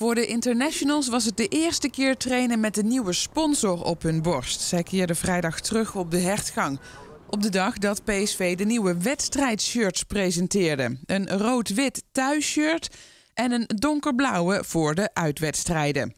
Voor de internationals was het de eerste keer trainen met de nieuwe sponsor op hun borst. Zij keerden vrijdag terug op de hertgang. Op de dag dat PSV de nieuwe wedstrijdshirts presenteerde. Een rood-wit thuisshirt en een donkerblauwe voor de uitwedstrijden.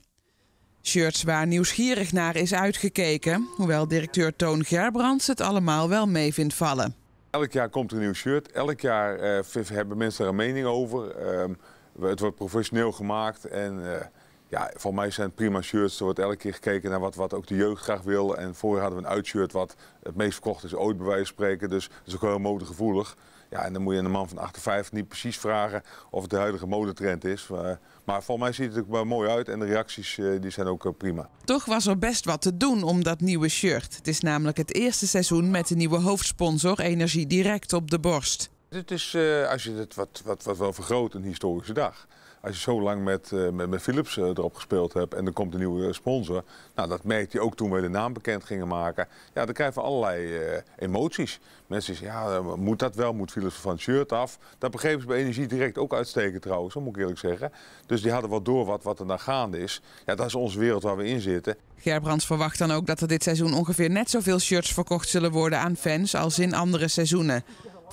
Shirts waar nieuwsgierig naar is uitgekeken, hoewel directeur Toon Gerbrands het allemaal wel mee vindt vallen. Elk jaar komt er een nieuw shirt, elk jaar eh, hebben mensen er een mening over. Ehm, het wordt professioneel gemaakt en eh, ja, voor mij zijn het prima shirts. Er wordt elke keer gekeken naar wat, wat ook de jeugd graag wil. En vorig hadden we een uitshirt wat het meest verkocht is ooit bij wijze van spreken. Dus dat is ook heel modegevoelig. Ja, en dan moet je een man van 58 niet precies vragen of het de huidige modetrend is. Eh, maar voor mij ziet het er mooi uit en de reacties eh, die zijn ook prima. Toch was er best wat te doen om dat nieuwe shirt. Het is namelijk het eerste seizoen met de nieuwe hoofdsponsor Energie Direct op de borst. Het is, eh, als je het wat, wat, wat wel vergroot, een historische dag. Als je zo lang met, eh, met, Philips eh, erop gespeeld hebt en er komt een nieuwe sponsor. Nou, dat merkte je ook toen we de naam bekend gingen maken. Ja, dan krijgen we allerlei emoties. Mensen zeggen, ja, moet dat wel? Moet Philips van het shirt af? Dat begrepen ze bij Energie direct ook uitsteken trouwens, dat moet ik eerlijk zeggen. Dus die hadden wat door wat, wat er dan gaande is. Ja, dat is onze wereld waar we in zitten. Gerbrands verwacht dan ook dat er dit seizoen ongeveer net zoveel shirts verkocht zullen worden aan fans als in andere seizoenen.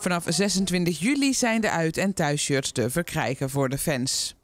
Vanaf 26 juli zijn de uit- en thuisshirts te verkrijgen voor de fans.